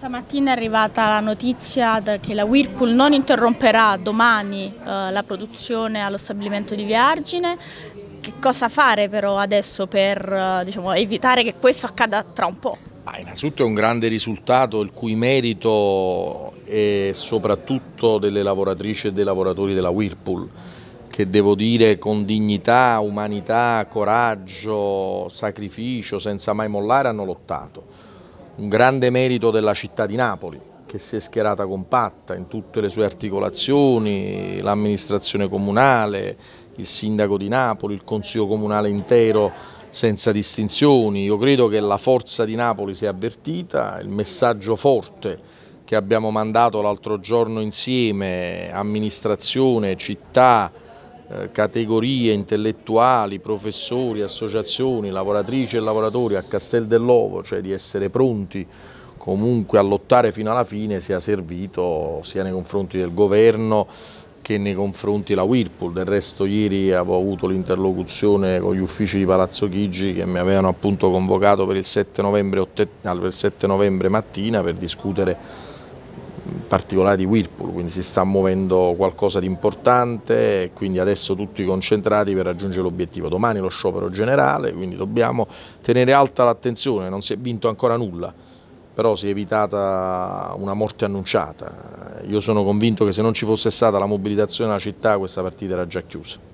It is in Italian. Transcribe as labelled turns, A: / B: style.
A: Stamattina è arrivata la notizia che la Whirlpool non interromperà domani eh, la produzione allo stabilimento di Via Che cosa fare però adesso per eh, diciamo, evitare che questo accada tra un po'?
B: Ah, innanzitutto è un grande risultato il cui merito è soprattutto delle lavoratrici e dei lavoratori della Whirlpool che devo dire con dignità, umanità, coraggio, sacrificio, senza mai mollare hanno lottato un grande merito della città di Napoli che si è schierata compatta in tutte le sue articolazioni, l'amministrazione comunale, il sindaco di Napoli, il consiglio comunale intero senza distinzioni. Io credo che la forza di Napoli sia avvertita, il messaggio forte che abbiamo mandato l'altro giorno insieme, amministrazione, città, eh, categorie intellettuali, professori, associazioni, lavoratrici e lavoratori a Castel dell'Ovo, cioè di essere pronti comunque a lottare fino alla fine sia servito sia nei confronti del governo che nei confronti della Whirlpool. Del resto ieri avevo avuto l'interlocuzione con gli uffici di Palazzo Chigi che mi avevano appunto convocato per il 7 novembre, 8, per 7 novembre mattina per discutere particolare di Whirlpool, quindi si sta muovendo qualcosa di importante e quindi adesso tutti concentrati per raggiungere l'obiettivo. Domani lo sciopero generale, quindi dobbiamo tenere alta l'attenzione, non si è vinto ancora nulla, però si è evitata una morte annunciata. Io sono convinto che se non ci fosse stata la mobilitazione della città questa partita era già chiusa.